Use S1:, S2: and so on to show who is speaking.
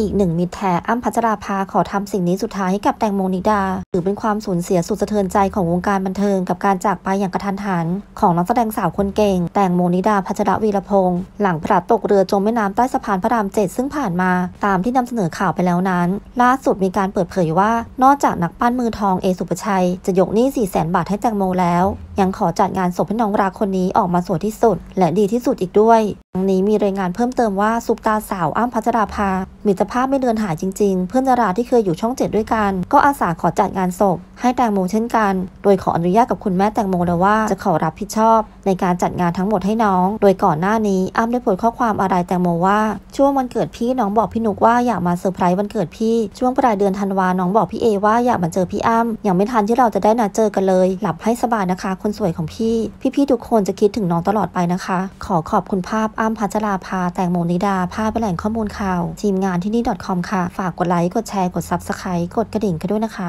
S1: อีกหนึ่งมิตรแท้อ้ำพัชราภาขอทำสิ่งนี้สุดท้ายให้กับแตงโมนิดาถือเป็นความสูญเสียสุดสะเทือนใจของวงการบันเทิงกับการจากไปอย่างกระทันหันของนักแสดงสาวคนเก่ง แตงโมนิดา พัชรวีรพงศ์หลังพลัดตกเรือจมแม่น้ำใต้สะพานพระรามเจ็ดซึ่งผ่านมาตามที่นำเสนอข่าวไปแล้วนั้น ล่าสุดมีการเปิดเผยว่านอกจากนักปั้นมือทองเอสุปชัย จะยกหนี้ 4 0 0แสนบาทให้แตงโมแล้ว ยังขอจัดงานศพให้น้องรักคนนี้ออกมาสวยที่สุด และดีที่สุดอีกด้วยทั้งนี้มีรายงานเพิ่มเติมว่าซุปตาสาวอ้ำพัชราภา มิตรภาพไม่เดินหายจริงๆ เพื่อนดาราที่เคยอยู่ช่องเจ็ดด้วยกัน ก็อาสาขอจัดงานศพให้แตงโมเช่นกัน โดยขออนุญาตกับคุณแม่แตงโมแล้วว่าจะขอรับผิดชอบในการจัดงานทั้งหมดให้น้อง โดยก่อนหน้านี้อ้ำได้โพสต์ข้อความอะไรแตงโมว่า ช่วงวันเกิดพี่น้องบอกพี่นุกว่าอยากมาเซอร์ไพรส์วันเกิดพี่ช่วงปลายเดือนธันวาน้องบอกพี่เอว่าอยากมาเจอพี่อ้ำยังไม่ทันที่เราจะได้นัดเจอกันเลย หลับให้สบายนะคะคนสวยของพี่ พี่ๆทุกคนจะคิดถึงน้องตลอดไปนะคะ ขอขอบคุณภาพอ้ำพัชราภา แตงโมนิดาภาพแหล่งข้อมูลข่าว ทีมงานที่นี่ .com ค่ะ ฝากกดไลค์ กดแชร์ กดซับสไครต์กดกระดิ่งกันด้วยนะคะ